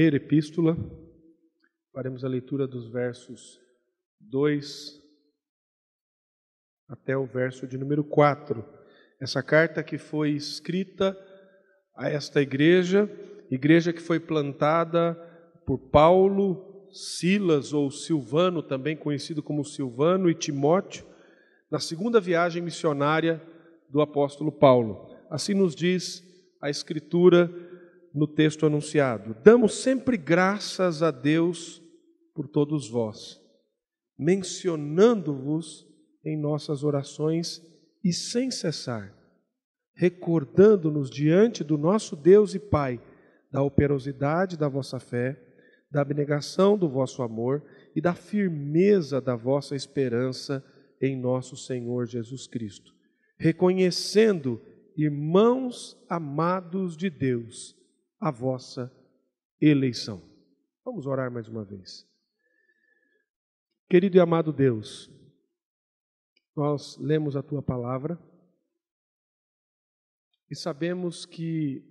primeira epístola. Faremos a leitura dos versos 2 até o verso de número 4. Essa carta que foi escrita a esta igreja, igreja que foi plantada por Paulo, Silas ou Silvano, também conhecido como Silvano e Timóteo, na segunda viagem missionária do apóstolo Paulo. Assim nos diz a escritura no texto anunciado. Damos sempre graças a Deus por todos vós, mencionando-vos em nossas orações e sem cessar, recordando-nos diante do nosso Deus e Pai da operosidade da vossa fé, da abnegação do vosso amor e da firmeza da vossa esperança em nosso Senhor Jesus Cristo, reconhecendo, irmãos amados de Deus, a vossa eleição. Vamos orar mais uma vez. Querido e amado Deus, nós lemos a tua palavra e sabemos que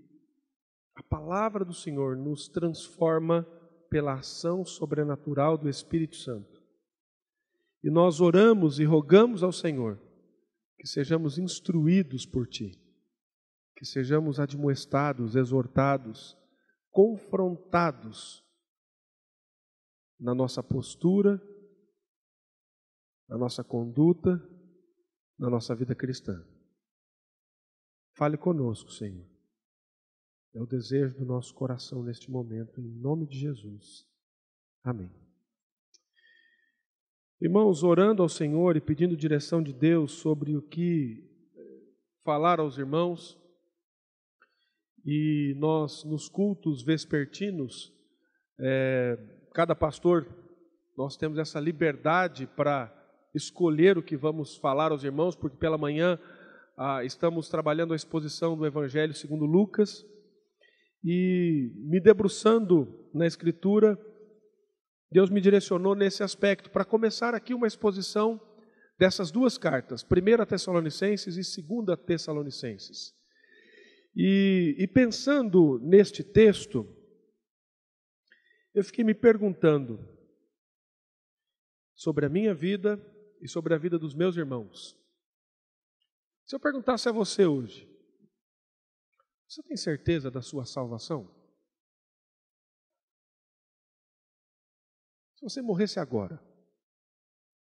a palavra do Senhor nos transforma pela ação sobrenatural do Espírito Santo. E nós oramos e rogamos ao Senhor que sejamos instruídos por ti que sejamos admoestados, exortados, confrontados na nossa postura, na nossa conduta, na nossa vida cristã. Fale conosco, Senhor. É o desejo do nosso coração neste momento, em nome de Jesus. Amém. Irmãos, orando ao Senhor e pedindo direção de Deus sobre o que eh, falar aos irmãos, e nós, nos cultos vespertinos, é, cada pastor, nós temos essa liberdade para escolher o que vamos falar aos irmãos, porque pela manhã ah, estamos trabalhando a exposição do Evangelho segundo Lucas e me debruçando na Escritura, Deus me direcionou nesse aspecto para começar aqui uma exposição dessas duas cartas, primeira Tessalonicenses e segunda Tessalonicenses. E, e pensando neste texto, eu fiquei me perguntando sobre a minha vida e sobre a vida dos meus irmãos. Se eu perguntasse a você hoje, você tem certeza da sua salvação? Se você morresse agora,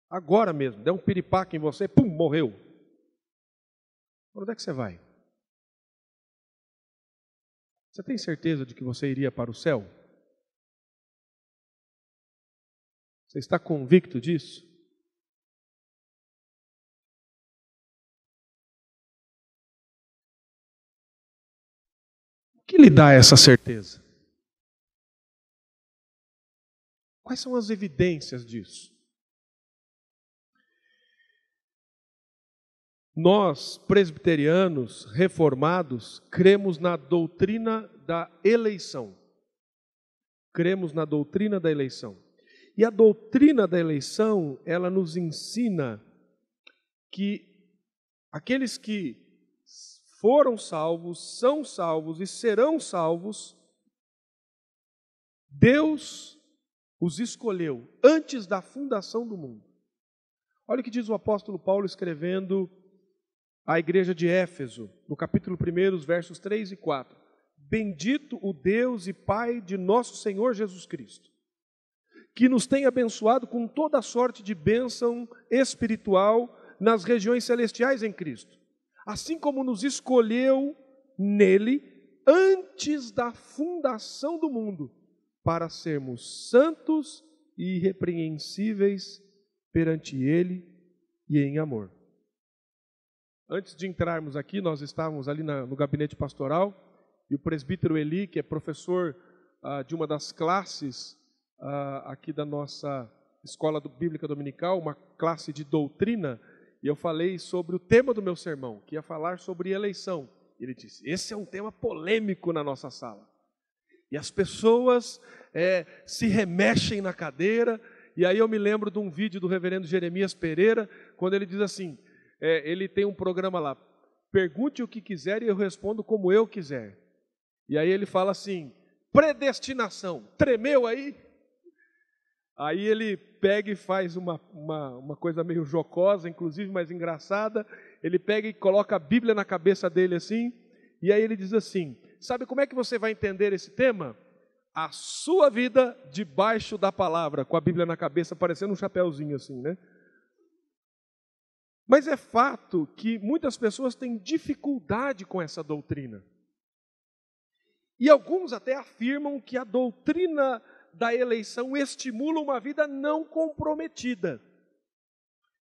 agora mesmo, der um piripaque em você, pum, morreu. Onde é que você vai? Você tem certeza de que você iria para o céu? Você está convicto disso? O que lhe dá essa certeza? Quais são as evidências disso? Nós, presbiterianos reformados, cremos na doutrina da eleição. Cremos na doutrina da eleição. E a doutrina da eleição, ela nos ensina que aqueles que foram salvos, são salvos e serão salvos, Deus os escolheu antes da fundação do mundo. Olha o que diz o apóstolo Paulo escrevendo à igreja de Éfeso, no capítulo 1, os versos 3 e 4. Bendito o Deus e Pai de nosso Senhor Jesus Cristo, que nos tem abençoado com toda sorte de bênção espiritual nas regiões celestiais em Cristo, assim como nos escolheu nele antes da fundação do mundo, para sermos santos e irrepreensíveis perante ele e em amor. Antes de entrarmos aqui, nós estávamos ali na, no gabinete pastoral e o presbítero Eli, que é professor ah, de uma das classes ah, aqui da nossa escola bíblica dominical, uma classe de doutrina, e eu falei sobre o tema do meu sermão, que ia falar sobre eleição. Ele disse: Esse é um tema polêmico na nossa sala. E as pessoas é, se remexem na cadeira. E aí eu me lembro de um vídeo do reverendo Jeremias Pereira, quando ele diz assim: é, ele tem um programa lá. Pergunte o que quiser e eu respondo como eu quiser. E aí ele fala assim: predestinação, tremeu aí? Aí ele pega e faz uma, uma, uma coisa meio jocosa, inclusive, mas engraçada. Ele pega e coloca a Bíblia na cabeça dele assim. E aí ele diz assim: Sabe como é que você vai entender esse tema? A sua vida debaixo da palavra, com a Bíblia na cabeça, parecendo um chapéuzinho assim, né? Mas é fato que muitas pessoas têm dificuldade com essa doutrina. E alguns até afirmam que a doutrina da eleição estimula uma vida não comprometida.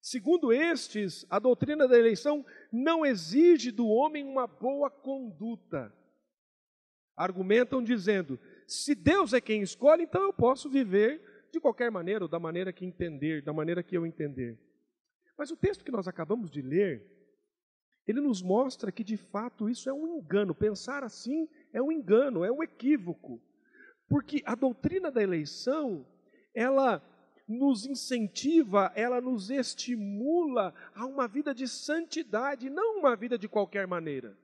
Segundo estes, a doutrina da eleição não exige do homem uma boa conduta. Argumentam dizendo: se Deus é quem escolhe, então eu posso viver de qualquer maneira, ou da maneira que entender, da maneira que eu entender. Mas o texto que nós acabamos de ler, ele nos mostra que de fato isso é um engano. Pensar assim é um engano, é um equívoco. Porque a doutrina da eleição, ela nos incentiva, ela nos estimula a uma vida de santidade, não uma vida de qualquer maneira.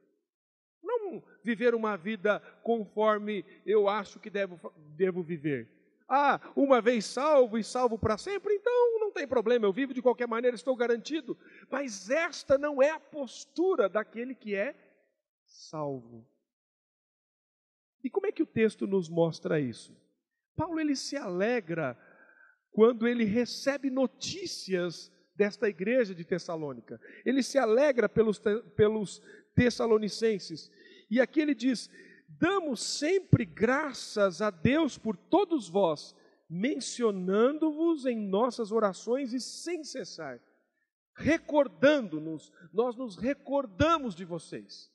Não viver uma vida conforme eu acho que devo, devo viver ah, uma vez salvo e salvo para sempre, então não tem problema, eu vivo de qualquer maneira, estou garantido. Mas esta não é a postura daquele que é salvo. E como é que o texto nos mostra isso? Paulo ele se alegra quando ele recebe notícias desta igreja de Tessalônica. Ele se alegra pelos, pelos tessalonicenses. E aqui ele diz: Damos sempre graças a Deus por todos vós, mencionando-vos em nossas orações e sem cessar, recordando-nos, nós nos recordamos de vocês.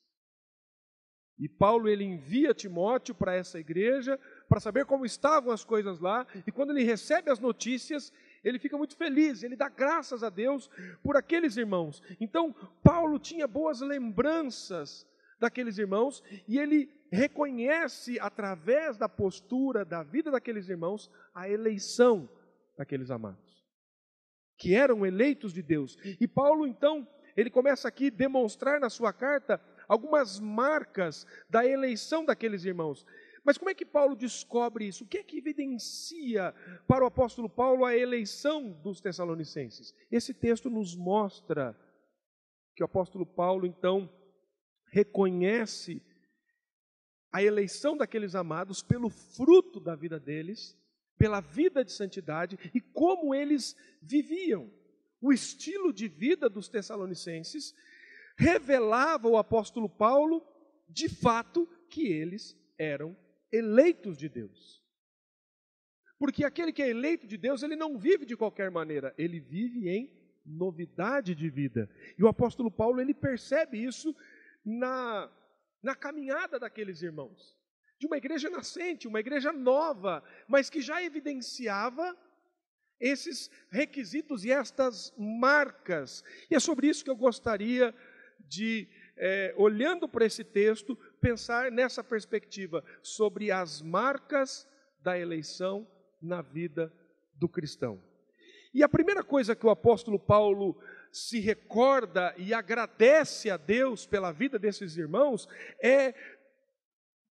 E Paulo ele envia Timóteo para essa igreja para saber como estavam as coisas lá, e quando ele recebe as notícias, ele fica muito feliz, ele dá graças a Deus por aqueles irmãos. Então, Paulo tinha boas lembranças daqueles irmãos e ele reconhece, através da postura da vida daqueles irmãos, a eleição daqueles amados, que eram eleitos de Deus. E Paulo, então, ele começa aqui demonstrar na sua carta algumas marcas da eleição daqueles irmãos. Mas como é que Paulo descobre isso? O que é que evidencia para o apóstolo Paulo a eleição dos Tessalonicenses? Esse texto nos mostra que o apóstolo Paulo, então, reconhece a eleição daqueles amados pelo fruto da vida deles, pela vida de santidade e como eles viviam. O estilo de vida dos Tessalonicenses revelava o apóstolo Paulo, de fato, que eles eram eleitos de Deus. Porque aquele que é eleito de Deus, ele não vive de qualquer maneira, ele vive em novidade de vida. E o apóstolo Paulo, ele percebe isso na, na caminhada daqueles irmãos. De uma igreja nascente, uma igreja nova, mas que já evidenciava esses requisitos e estas marcas. E é sobre isso que eu gostaria de, é, olhando para esse texto, pensar nessa perspectiva sobre as marcas da eleição na vida do cristão. E a primeira coisa que o apóstolo Paulo se recorda e agradece a Deus pela vida desses irmãos é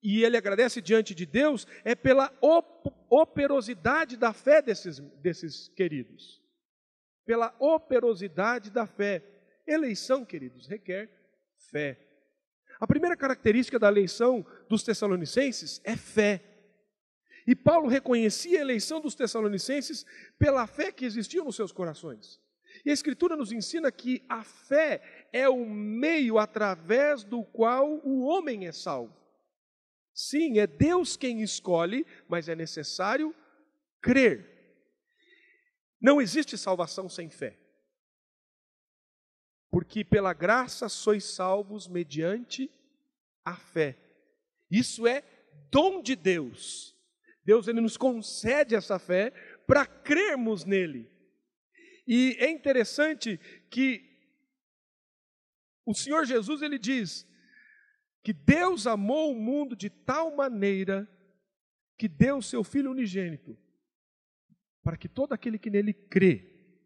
e ele agradece diante de Deus é pela operosidade da fé desses, desses queridos. Pela operosidade da fé. Eleição, queridos, requer fé. A primeira característica da eleição dos Tessalonicenses é fé. E Paulo reconhecia a eleição dos Tessalonicenses pela fé que existia nos seus corações. E a Escritura nos ensina que a fé é o meio através do qual o homem é salvo. Sim, é Deus quem escolhe, mas é necessário crer. Não existe salvação sem fé. Porque pela graça sois salvos mediante a fé. Isso é dom de Deus. Deus ele nos concede essa fé para crermos nele. E é interessante que o Senhor Jesus ele diz que Deus amou o mundo de tal maneira que deu o seu filho unigênito para que todo aquele que nele crê,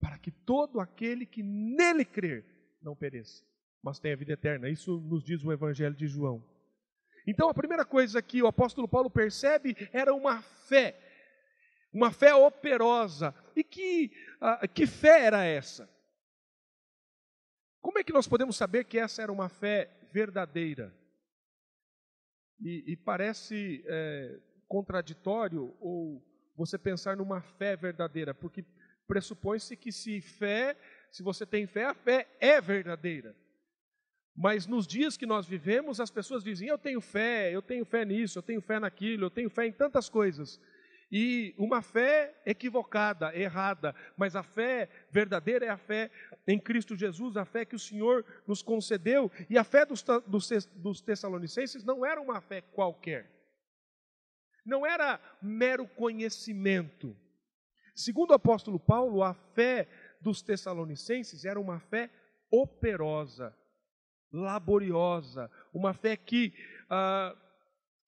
para que todo aquele que nele crer não pereça, mas tenha vida eterna. Isso nos diz o evangelho de João. Então a primeira coisa que o apóstolo Paulo percebe era uma fé uma fé operosa. E que, ah, que fé era essa? Como é que nós podemos saber que essa era uma fé verdadeira? E, e parece é, contraditório ou você pensar numa fé verdadeira, porque pressupõe-se que se fé, se você tem fé, a fé é verdadeira. Mas nos dias que nós vivemos, as pessoas dizem: eu tenho fé, eu tenho fé nisso, eu tenho fé naquilo, eu tenho fé em tantas coisas. E uma fé equivocada, errada, mas a fé verdadeira é a fé em Cristo Jesus, a fé que o Senhor nos concedeu. E a fé dos, dos, dos Tessalonicenses não era uma fé qualquer, não era mero conhecimento. Segundo o apóstolo Paulo, a fé dos Tessalonicenses era uma fé operosa, laboriosa, uma fé que. Ah,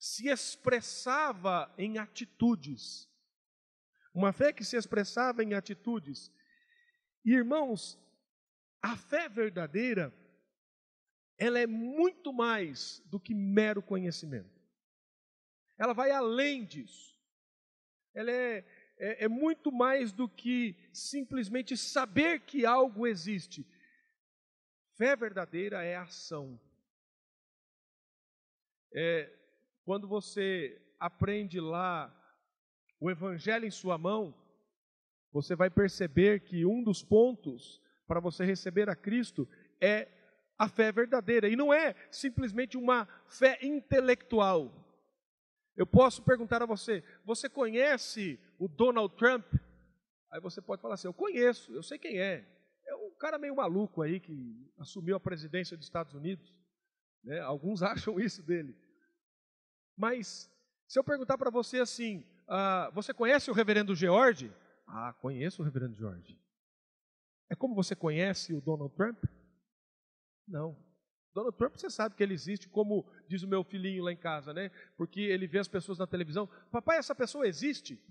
se expressava em atitudes. Uma fé que se expressava em atitudes. Irmãos, a fé verdadeira, ela é muito mais do que mero conhecimento. Ela vai além disso. Ela é, é, é muito mais do que simplesmente saber que algo existe. Fé verdadeira é ação. É, quando você aprende lá o Evangelho em sua mão, você vai perceber que um dos pontos para você receber a Cristo é a fé verdadeira. E não é simplesmente uma fé intelectual. Eu posso perguntar a você: você conhece o Donald Trump? Aí você pode falar assim: eu conheço, eu sei quem é. É um cara meio maluco aí que assumiu a presidência dos Estados Unidos. Né? Alguns acham isso dele. Mas se eu perguntar para você assim, uh, você conhece o reverendo George? Ah, conheço o reverendo George. É como você conhece o Donald Trump? Não. Donald Trump, você sabe que ele existe, como diz o meu filhinho lá em casa, né? Porque ele vê as pessoas na televisão. Papai, essa pessoa existe?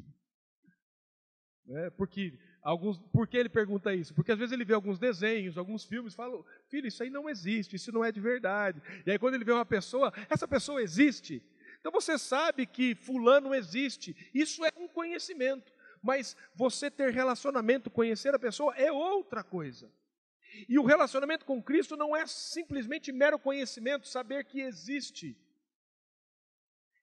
É, porque alguns, por que ele pergunta isso? Porque às vezes ele vê alguns desenhos, alguns filmes, fala, filho, isso aí não existe, isso não é de verdade. E aí quando ele vê uma pessoa, essa pessoa existe? Então você sabe que Fulano existe, isso é um conhecimento, mas você ter relacionamento, conhecer a pessoa é outra coisa. E o relacionamento com Cristo não é simplesmente mero conhecimento, saber que existe.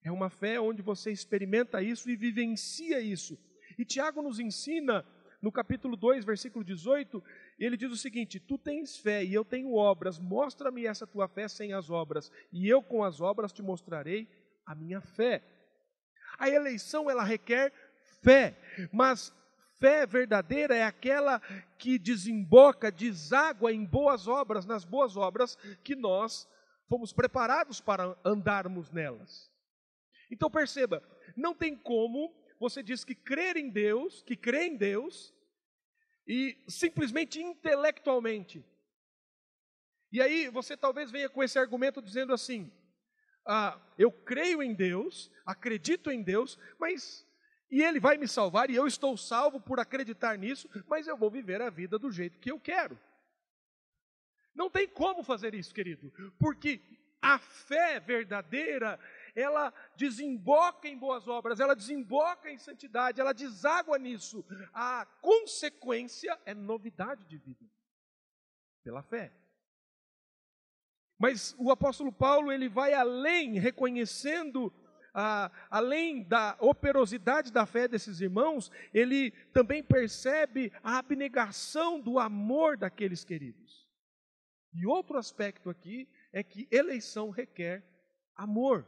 É uma fé onde você experimenta isso e vivencia isso. E Tiago nos ensina, no capítulo 2, versículo 18, ele diz o seguinte: Tu tens fé e eu tenho obras, mostra-me essa tua fé sem as obras, e eu com as obras te mostrarei a minha fé. A eleição ela requer fé, mas fé verdadeira é aquela que desemboca, deságua em boas obras, nas boas obras que nós fomos preparados para andarmos nelas. Então perceba, não tem como você diz que crer em Deus, que crê em Deus, e simplesmente intelectualmente. E aí você talvez venha com esse argumento dizendo assim: ah, eu creio em Deus, acredito em Deus, mas e Ele vai me salvar e eu estou salvo por acreditar nisso, mas eu vou viver a vida do jeito que eu quero. Não tem como fazer isso, querido, porque a fé verdadeira ela desemboca em boas obras, ela desemboca em santidade, ela deságua nisso. A consequência é novidade de vida pela fé. Mas o apóstolo Paulo ele vai além, reconhecendo a, além da operosidade da fé desses irmãos, ele também percebe a abnegação do amor daqueles queridos. E outro aspecto aqui é que eleição requer amor.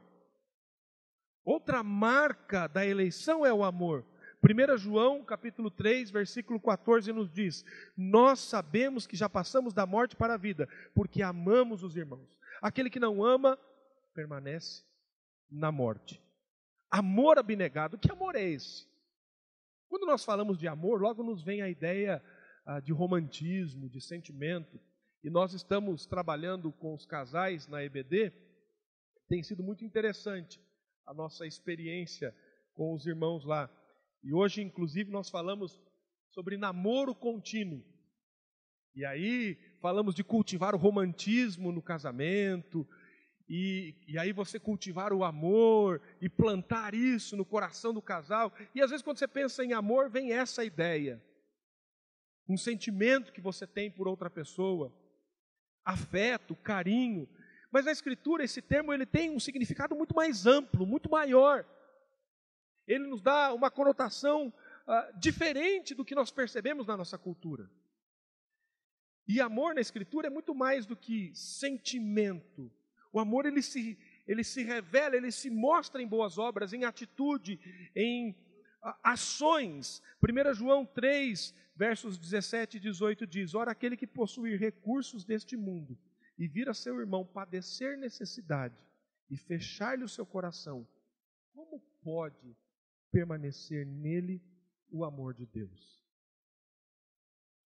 Outra marca da eleição é o amor. 1 João, capítulo 3, versículo 14 nos diz: Nós sabemos que já passamos da morte para a vida, porque amamos os irmãos. Aquele que não ama permanece na morte. Amor abnegado, que amor é esse? Quando nós falamos de amor, logo nos vem a ideia ah, de romantismo, de sentimento. E nós estamos trabalhando com os casais na EBD, tem sido muito interessante a nossa experiência com os irmãos lá. E hoje, inclusive, nós falamos sobre namoro contínuo. E aí falamos de cultivar o romantismo no casamento, e, e, aí você cultivar o amor e plantar isso no coração do casal. E às vezes, quando você pensa em amor, vem essa ideia. Um sentimento que você tem por outra pessoa, afeto, carinho. Mas na Escritura, esse termo ele tem um significado muito mais amplo, muito maior. Ele nos dá uma conotação ah, diferente do que nós percebemos na nossa cultura. E amor na Escritura é muito mais do que sentimento. O amor ele se, ele se revela, ele se mostra em boas obras, em atitude, em ah, ações. 1 João 3, versos 17 e 18 diz: Ora, aquele que possuir recursos deste mundo e vir a seu irmão padecer necessidade e fechar-lhe o seu coração, como pode permanecer nele o amor de Deus.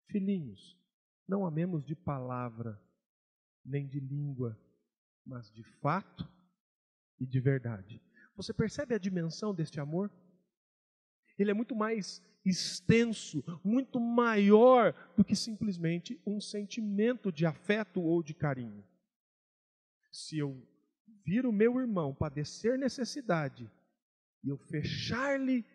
Filhinhos, não amemos de palavra, nem de língua, mas de fato e de verdade. Você percebe a dimensão deste amor? Ele é muito mais extenso, muito maior do que simplesmente um sentimento de afeto ou de carinho. Se eu vir o meu irmão padecer necessidade e eu fechar-lhe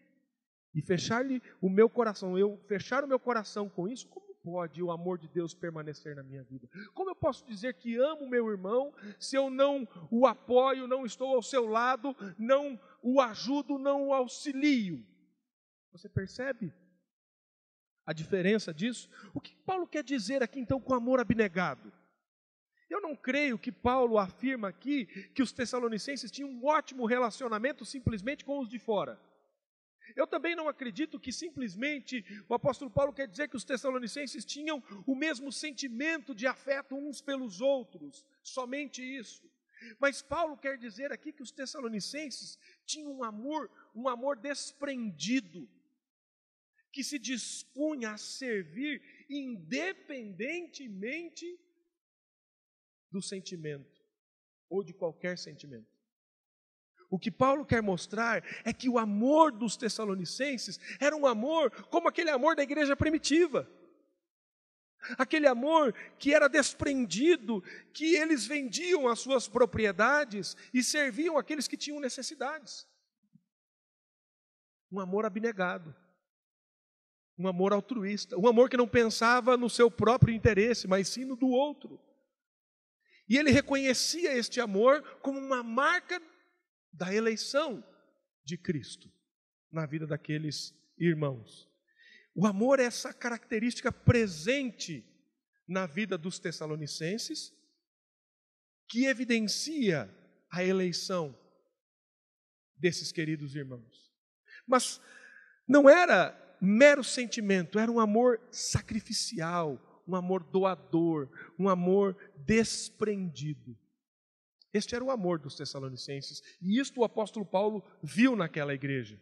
e fechar-lhe o meu coração, eu fechar o meu coração com isso, como pode o amor de Deus permanecer na minha vida? Como eu posso dizer que amo meu irmão se eu não o apoio, não estou ao seu lado, não o ajudo, não o auxilio? Você percebe a diferença disso? O que Paulo quer dizer aqui então com amor abnegado? Eu não creio que Paulo afirma aqui que os tessalonicenses tinham um ótimo relacionamento simplesmente com os de fora. Eu também não acredito que simplesmente o apóstolo Paulo quer dizer que os tessalonicenses tinham o mesmo sentimento de afeto uns pelos outros, somente isso. Mas Paulo quer dizer aqui que os tessalonicenses tinham um amor, um amor desprendido, que se dispunha a servir independentemente do sentimento ou de qualquer sentimento. O que Paulo quer mostrar é que o amor dos Tessalonicenses era um amor como aquele amor da igreja primitiva. Aquele amor que era desprendido, que eles vendiam as suas propriedades e serviam aqueles que tinham necessidades. Um amor abnegado, um amor altruísta, um amor que não pensava no seu próprio interesse, mas sim no do outro. E ele reconhecia este amor como uma marca da eleição de Cristo na vida daqueles irmãos. O amor é essa característica presente na vida dos Tessalonicenses que evidencia a eleição desses queridos irmãos. Mas não era mero sentimento, era um amor sacrificial, um amor doador, um amor desprendido. Este era o amor dos Tessalonicenses, e isto o apóstolo Paulo viu naquela igreja.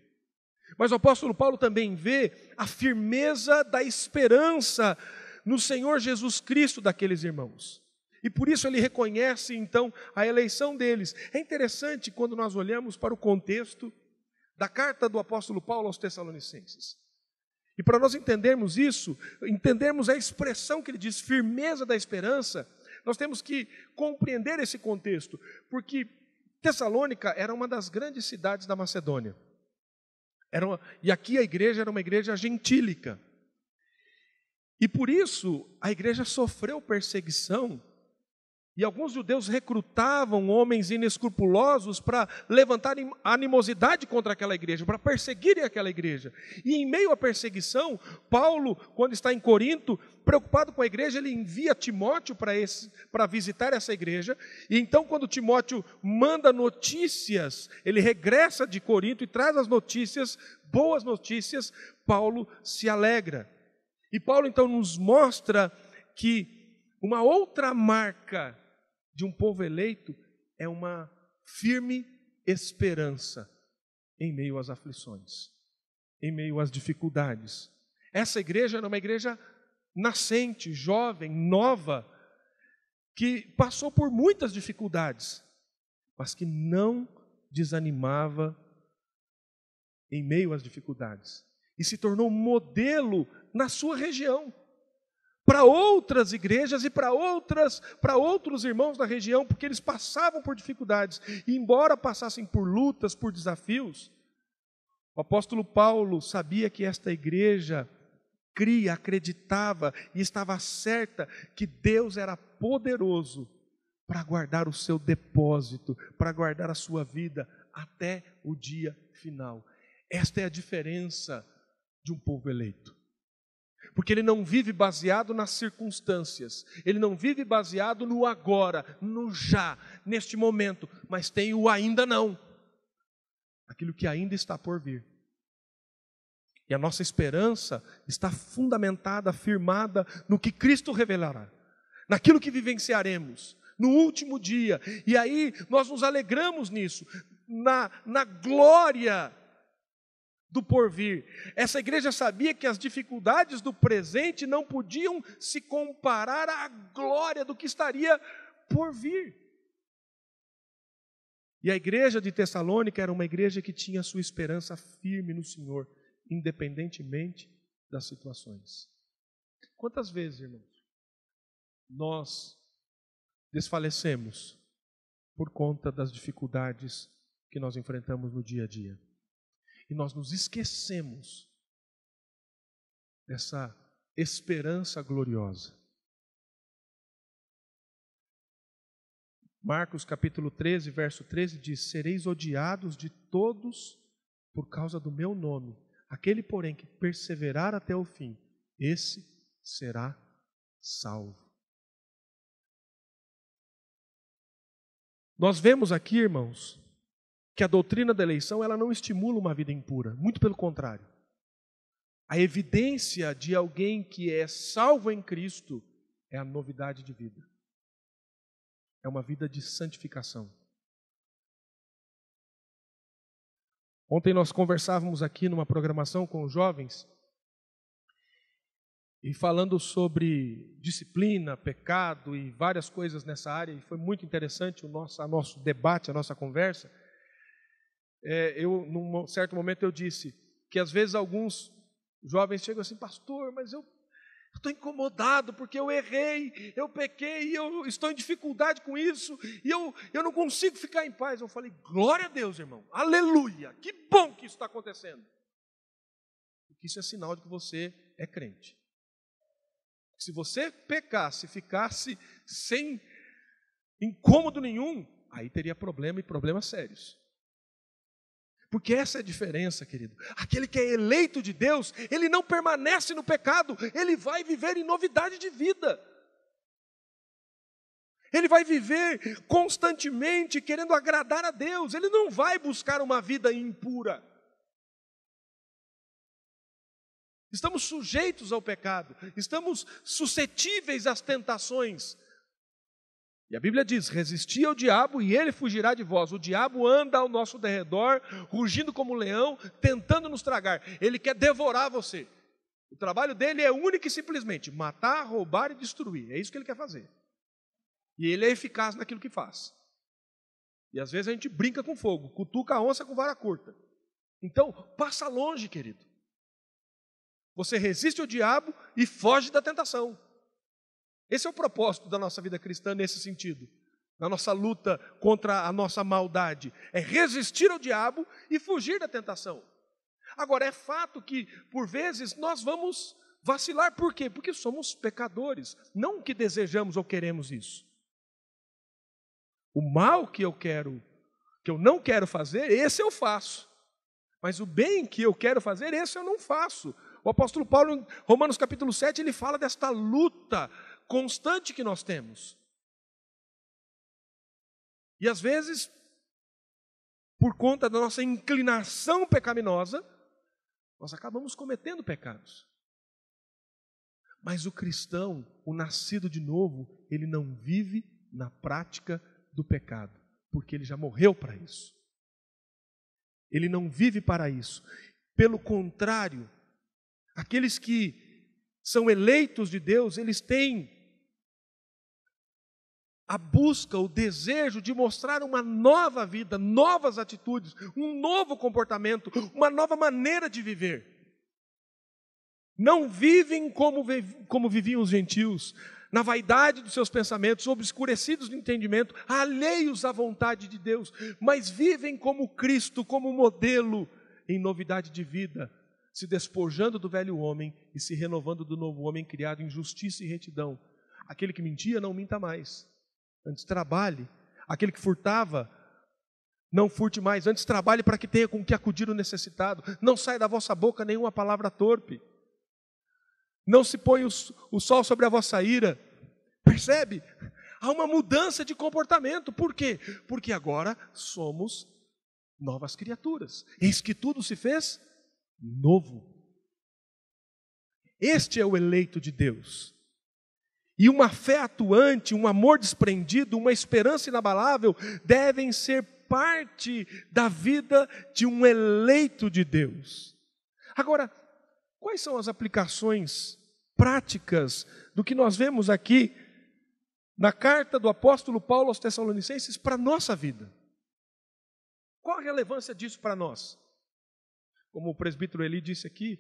Mas o apóstolo Paulo também vê a firmeza da esperança no Senhor Jesus Cristo daqueles irmãos. E por isso ele reconhece então a eleição deles. É interessante quando nós olhamos para o contexto da carta do apóstolo Paulo aos Tessalonicenses. E para nós entendermos isso, entendermos a expressão que ele diz, firmeza da esperança, nós temos que compreender esse contexto, porque Tessalônica era uma das grandes cidades da Macedônia. Era uma, e aqui a igreja era uma igreja gentílica. E por isso a igreja sofreu perseguição e alguns judeus recrutavam homens inescrupulosos para levantar animosidade contra aquela igreja, para perseguirem aquela igreja. E em meio à perseguição, Paulo, quando está em Corinto, preocupado com a igreja, ele envia Timóteo para visitar essa igreja. E então, quando Timóteo manda notícias, ele regressa de Corinto e traz as notícias, boas notícias, Paulo se alegra. E Paulo então nos mostra que uma outra marca de um povo eleito é uma firme esperança em meio às aflições, em meio às dificuldades. Essa igreja era uma igreja nascente, jovem, nova, que passou por muitas dificuldades, mas que não desanimava em meio às dificuldades e se tornou modelo na sua região para outras igrejas e para outras, para outros irmãos da região, porque eles passavam por dificuldades. E embora passassem por lutas, por desafios, o apóstolo Paulo sabia que esta igreja cria, acreditava e estava certa que Deus era poderoso para guardar o seu depósito, para guardar a sua vida até o dia final. Esta é a diferença de um povo eleito porque ele não vive baseado nas circunstâncias, ele não vive baseado no agora, no já, neste momento, mas tem o ainda não, aquilo que ainda está por vir. E a nossa esperança está fundamentada, firmada no que Cristo revelará, naquilo que vivenciaremos no último dia, e aí nós nos alegramos nisso, na, na glória do porvir. Essa igreja sabia que as dificuldades do presente não podiam se comparar à glória do que estaria por vir. E a igreja de Tessalônica era uma igreja que tinha sua esperança firme no Senhor, independentemente das situações. Quantas vezes, irmãos, nós desfalecemos por conta das dificuldades que nós enfrentamos no dia a dia? E nós nos esquecemos dessa esperança gloriosa. Marcos capítulo 13, verso 13 diz: Sereis odiados de todos por causa do meu nome. Aquele, porém, que perseverar até o fim, esse será salvo. Nós vemos aqui, irmãos, que a doutrina da eleição ela não estimula uma vida impura, muito pelo contrário. A evidência de alguém que é salvo em Cristo é a novidade de vida. É uma vida de santificação. Ontem nós conversávamos aqui numa programação com os jovens e falando sobre disciplina, pecado e várias coisas nessa área, e foi muito interessante o nosso, o nosso debate, a nossa conversa é, eu, num certo momento, eu disse que às vezes alguns jovens chegam assim, pastor, mas eu estou incomodado porque eu errei, eu pequei, e eu estou em dificuldade com isso, e eu, eu não consigo ficar em paz. Eu falei, glória a Deus, irmão, aleluia, que bom que isso está acontecendo. Porque isso é sinal de que você é crente. Se você pecasse, ficasse sem incômodo nenhum, aí teria problema e problemas sérios. Porque essa é a diferença, querido. Aquele que é eleito de Deus, ele não permanece no pecado, ele vai viver em novidade de vida. Ele vai viver constantemente querendo agradar a Deus, ele não vai buscar uma vida impura. Estamos sujeitos ao pecado, estamos suscetíveis às tentações, e a Bíblia diz: resisti ao diabo e ele fugirá de vós. O diabo anda ao nosso derredor, rugindo como um leão, tentando nos tragar. Ele quer devorar você. O trabalho dele é único e simplesmente matar, roubar e destruir. É isso que ele quer fazer. E ele é eficaz naquilo que faz. E às vezes a gente brinca com fogo, cutuca a onça com vara curta. Então, passa longe, querido. Você resiste ao diabo e foge da tentação. Esse é o propósito da nossa vida cristã nesse sentido. Na nossa luta contra a nossa maldade, é resistir ao diabo e fugir da tentação. Agora, é fato que, por vezes, nós vamos vacilar, por quê? Porque somos pecadores, não que desejamos ou queremos isso. O mal que eu quero, que eu não quero fazer, esse eu faço. Mas o bem que eu quero fazer, esse eu não faço. O apóstolo Paulo, em Romanos capítulo 7, ele fala desta luta constante que nós temos. E às vezes, por conta da nossa inclinação pecaminosa, nós acabamos cometendo pecados. Mas o cristão, o nascido de novo, ele não vive na prática do pecado, porque ele já morreu para isso. Ele não vive para isso. Pelo contrário, aqueles que são eleitos de Deus, eles têm a busca, o desejo de mostrar uma nova vida, novas atitudes, um novo comportamento, uma nova maneira de viver. Não vivem como, como viviam os gentios, na vaidade dos seus pensamentos, obscurecidos no entendimento, alheios à vontade de Deus, mas vivem como Cristo, como modelo, em novidade de vida, se despojando do velho homem e se renovando do novo homem criado em justiça e retidão. Aquele que mentia, não minta mais Antes trabalhe. Aquele que furtava, não furte mais. Antes trabalhe para que tenha com que acudir o necessitado. Não saia da vossa boca nenhuma palavra torpe. Não se põe o, o sol sobre a vossa ira. Percebe? Há uma mudança de comportamento. Por quê? Porque agora somos novas criaturas. Eis que tudo se fez novo. Este é o eleito de Deus. E uma fé atuante, um amor desprendido, uma esperança inabalável devem ser parte da vida de um eleito de Deus. Agora, quais são as aplicações práticas do que nós vemos aqui na carta do apóstolo Paulo aos Tessalonicenses para a nossa vida? Qual a relevância disso para nós? Como o presbítero Eli disse aqui,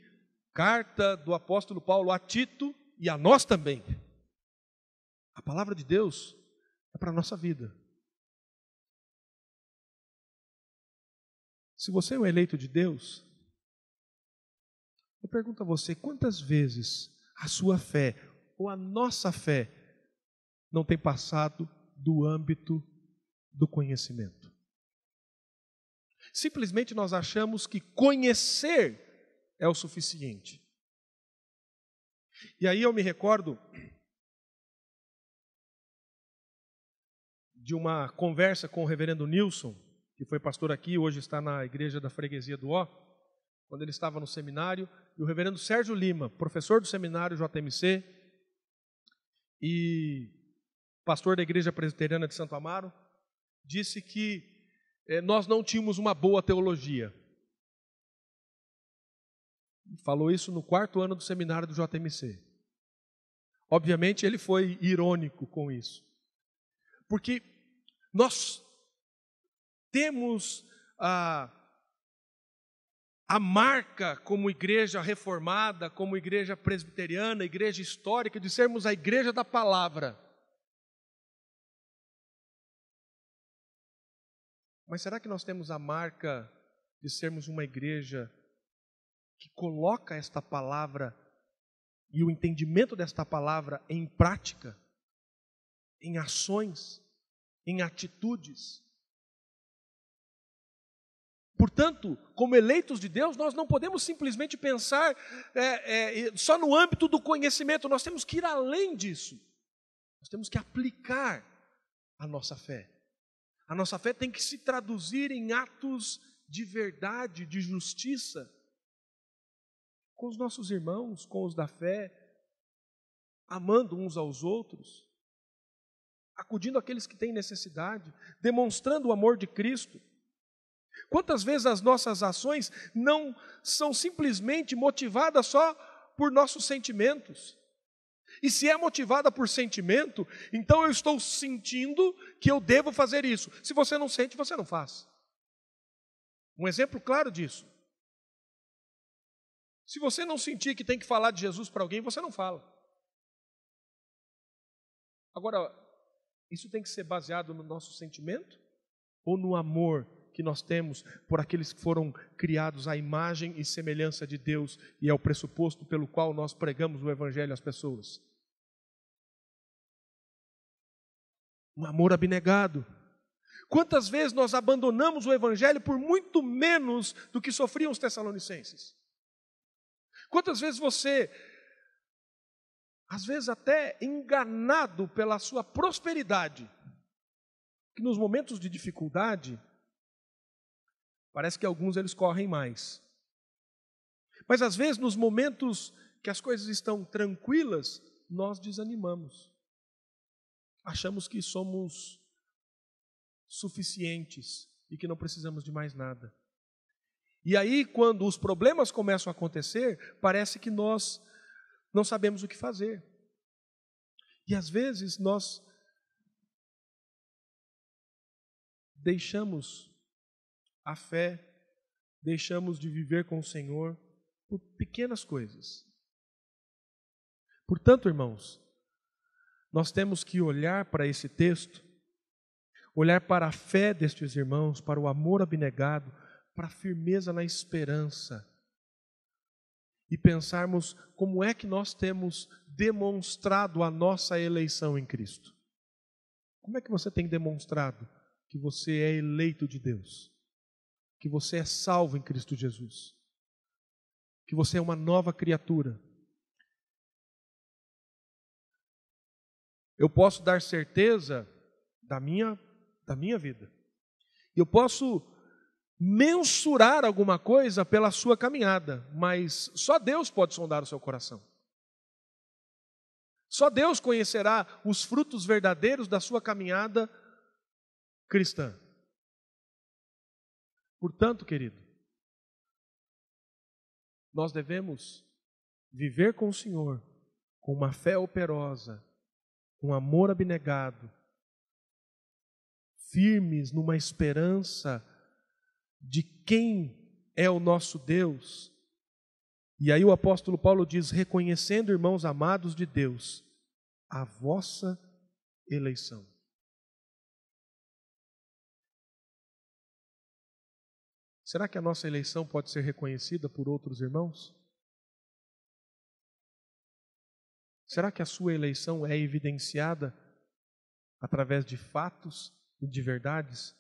carta do apóstolo Paulo a Tito e a nós também. A palavra de Deus é para a nossa vida. Se você é um eleito de Deus, eu pergunto a você: quantas vezes a sua fé ou a nossa fé não tem passado do âmbito do conhecimento? Simplesmente nós achamos que conhecer é o suficiente. E aí eu me recordo de uma conversa com o reverendo Nilson, que foi pastor aqui, hoje está na igreja da freguesia do Ó, quando ele estava no seminário, e o reverendo Sérgio Lima, professor do seminário JMC e pastor da igreja presbiteriana de Santo Amaro, disse que eh, nós não tínhamos uma boa teologia. Falou isso no quarto ano do seminário do JMC. Obviamente ele foi irônico com isso. Porque nós temos a, a marca como igreja reformada, como igreja presbiteriana, igreja histórica, de sermos a igreja da palavra. Mas será que nós temos a marca de sermos uma igreja que coloca esta palavra e o entendimento desta palavra em prática, em ações? em atitudes. Portanto, como eleitos de Deus, nós não podemos simplesmente pensar é, é, só no âmbito do conhecimento, nós temos que ir além disso. Nós temos que aplicar a nossa fé. A nossa fé tem que se traduzir em atos de verdade, de justiça, com os nossos irmãos, com os da fé, amando uns aos outros acudindo aqueles que têm necessidade, demonstrando o amor de Cristo. Quantas vezes as nossas ações não são simplesmente motivadas só por nossos sentimentos? E se é motivada por sentimento, então eu estou sentindo que eu devo fazer isso. Se você não sente, você não faz. Um exemplo claro disso. Se você não sentir que tem que falar de Jesus para alguém, você não fala. Agora, isso tem que ser baseado no nosso sentimento ou no amor que nós temos por aqueles que foram criados à imagem e semelhança de Deus e é o pressuposto pelo qual nós pregamos o Evangelho às pessoas. Um amor abnegado. Quantas vezes nós abandonamos o Evangelho por muito menos do que sofriam os tessalonicenses? Quantas vezes você às vezes até enganado pela sua prosperidade, que nos momentos de dificuldade, parece que alguns eles correm mais. Mas às vezes nos momentos que as coisas estão tranquilas, nós desanimamos. Achamos que somos suficientes e que não precisamos de mais nada. E aí, quando os problemas começam a acontecer, parece que nós não sabemos o que fazer. E às vezes nós deixamos a fé, deixamos de viver com o Senhor por pequenas coisas. Portanto, irmãos, nós temos que olhar para esse texto, olhar para a fé destes irmãos, para o amor abnegado, para a firmeza na esperança e pensarmos como é que nós temos demonstrado a nossa eleição em Cristo. Como é que você tem demonstrado que você é eleito de Deus? Que você é salvo em Cristo Jesus? Que você é uma nova criatura? Eu posso dar certeza da minha da minha vida. Eu posso mensurar alguma coisa pela sua caminhada, mas só Deus pode sondar o seu coração. Só Deus conhecerá os frutos verdadeiros da sua caminhada cristã. Portanto, querido, nós devemos viver com o Senhor com uma fé operosa, com amor abnegado, firmes numa esperança de quem é o nosso Deus. E aí o apóstolo Paulo diz: reconhecendo, irmãos amados de Deus, a vossa eleição. Será que a nossa eleição pode ser reconhecida por outros irmãos? Será que a sua eleição é evidenciada através de fatos e de verdades?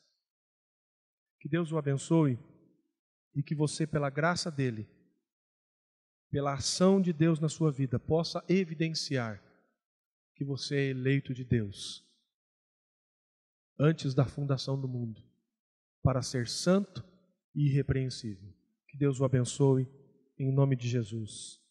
Que Deus o abençoe e que você, pela graça dele, pela ação de Deus na sua vida, possa evidenciar que você é eleito de Deus antes da fundação do mundo, para ser santo e irrepreensível. Que Deus o abençoe, em nome de Jesus.